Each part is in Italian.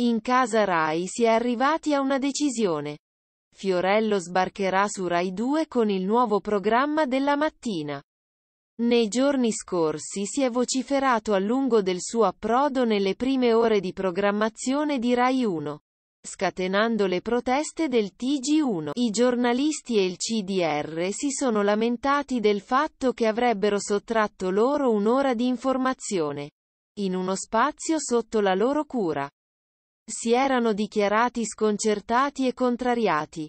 In casa Rai si è arrivati a una decisione. Fiorello sbarcherà su Rai 2 con il nuovo programma della mattina. Nei giorni scorsi si è vociferato a lungo del suo approdo nelle prime ore di programmazione di Rai 1 scatenando le proteste del TG1. I giornalisti e il CDR si sono lamentati del fatto che avrebbero sottratto loro un'ora di informazione in uno spazio sotto la loro cura si erano dichiarati sconcertati e contrariati.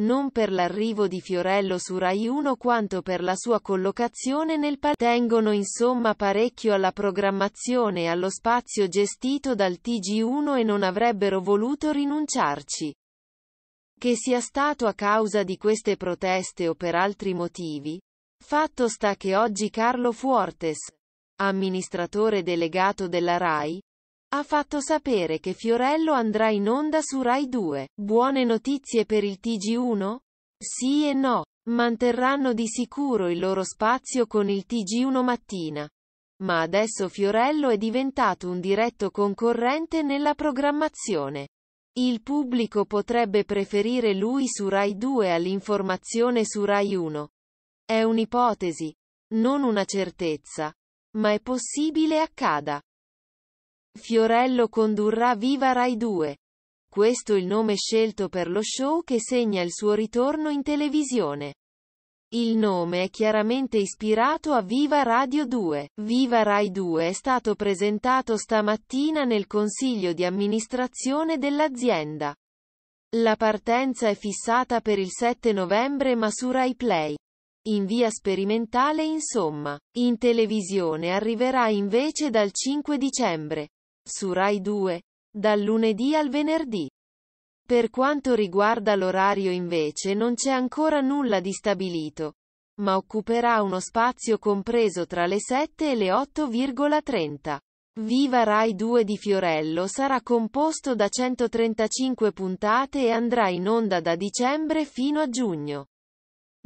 Non per l'arrivo di Fiorello su Rai 1 quanto per la sua collocazione nel palazzo. Tengono insomma parecchio alla programmazione e allo spazio gestito dal TG1 e non avrebbero voluto rinunciarci. Che sia stato a causa di queste proteste o per altri motivi, Fatto sta che oggi Carlo Fuortes, amministratore delegato della RAI, ha fatto sapere che Fiorello andrà in onda su Rai 2. Buone notizie per il TG1? Sì e no. Manterranno di sicuro il loro spazio con il TG1 mattina. Ma adesso Fiorello è diventato un diretto concorrente nella programmazione. Il pubblico potrebbe preferire lui su Rai 2 all'informazione su Rai 1. È un'ipotesi, non una certezza. Ma è possibile accada. Fiorello condurrà Viva Rai 2. Questo il nome scelto per lo show che segna il suo ritorno in televisione. Il nome è chiaramente ispirato a Viva Radio 2. Viva Rai 2 è stato presentato stamattina nel consiglio di amministrazione dell'azienda. La partenza è fissata per il 7 novembre ma su Rai Play. In via sperimentale insomma. In televisione arriverà invece dal 5 dicembre su Rai 2, dal lunedì al venerdì. Per quanto riguarda l'orario invece non c'è ancora nulla di stabilito, ma occuperà uno spazio compreso tra le 7 e le 8,30. Viva Rai 2 di Fiorello sarà composto da 135 puntate e andrà in onda da dicembre fino a giugno.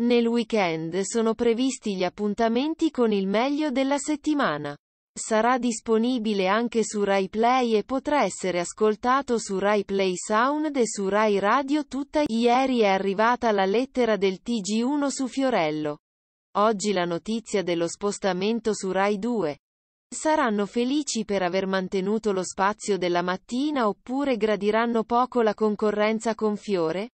Nel weekend sono previsti gli appuntamenti con il meglio della settimana. Sarà disponibile anche su Rai Play e potrà essere ascoltato su Rai Play Sound e su Rai Radio tutta. Ieri è arrivata la lettera del TG1 su Fiorello. Oggi la notizia dello spostamento su Rai 2. Saranno felici per aver mantenuto lo spazio della mattina oppure gradiranno poco la concorrenza con Fiore?